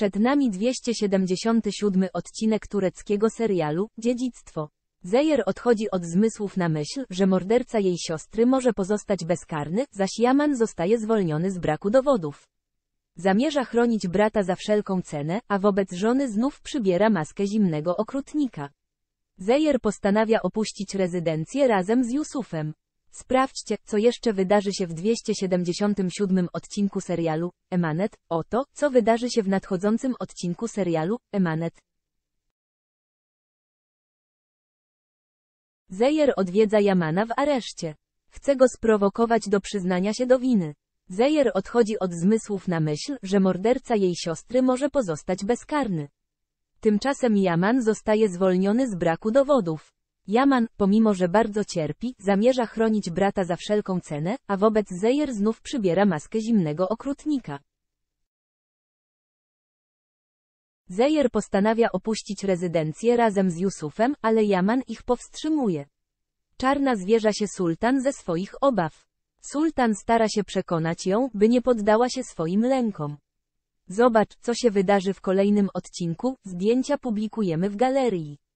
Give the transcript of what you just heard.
Przed nami 277 odcinek tureckiego serialu Dziedzictwo. Zejer odchodzi od zmysłów na myśl, że morderca jej siostry może pozostać bezkarny, zaś Jaman zostaje zwolniony z braku dowodów. Zamierza chronić brata za wszelką cenę, a wobec żony znów przybiera maskę zimnego okrutnika. Zejer postanawia opuścić rezydencję razem z Jusufem. Sprawdźcie, co jeszcze wydarzy się w 277 odcinku serialu Emanet, oto, co wydarzy się w nadchodzącym odcinku serialu Emanet. Zejer odwiedza Jamana w areszcie. Chce go sprowokować do przyznania się do winy. Zejer odchodzi od zmysłów na myśl, że morderca jej siostry może pozostać bezkarny. Tymczasem Jaman zostaje zwolniony z braku dowodów. Jaman, pomimo że bardzo cierpi, zamierza chronić brata za wszelką cenę, a wobec Zejer znów przybiera maskę zimnego okrutnika. Zejer postanawia opuścić rezydencję razem z Jusufem, ale Jaman ich powstrzymuje. Czarna zwierza się sultan ze swoich obaw. Sultan stara się przekonać ją, by nie poddała się swoim lękom. Zobacz, co się wydarzy w kolejnym odcinku, zdjęcia publikujemy w galerii.